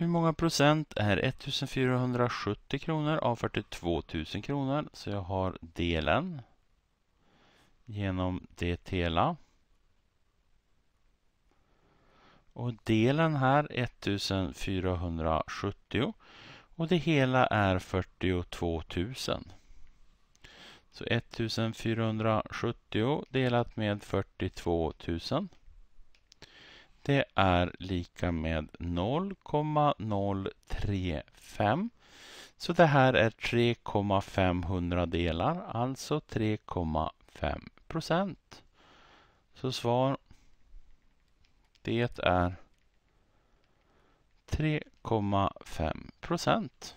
Hur många procent är 1470 kronor av 42 000 kronor? Så jag har delen genom det hela. Och delen här 1470 och det hela är 42 000. Så 1470 delat med 42 000 det är lika med 0,035. Så det här är 3,500 delar, alltså 3,5 procent. Så svar det är 3,5 procent.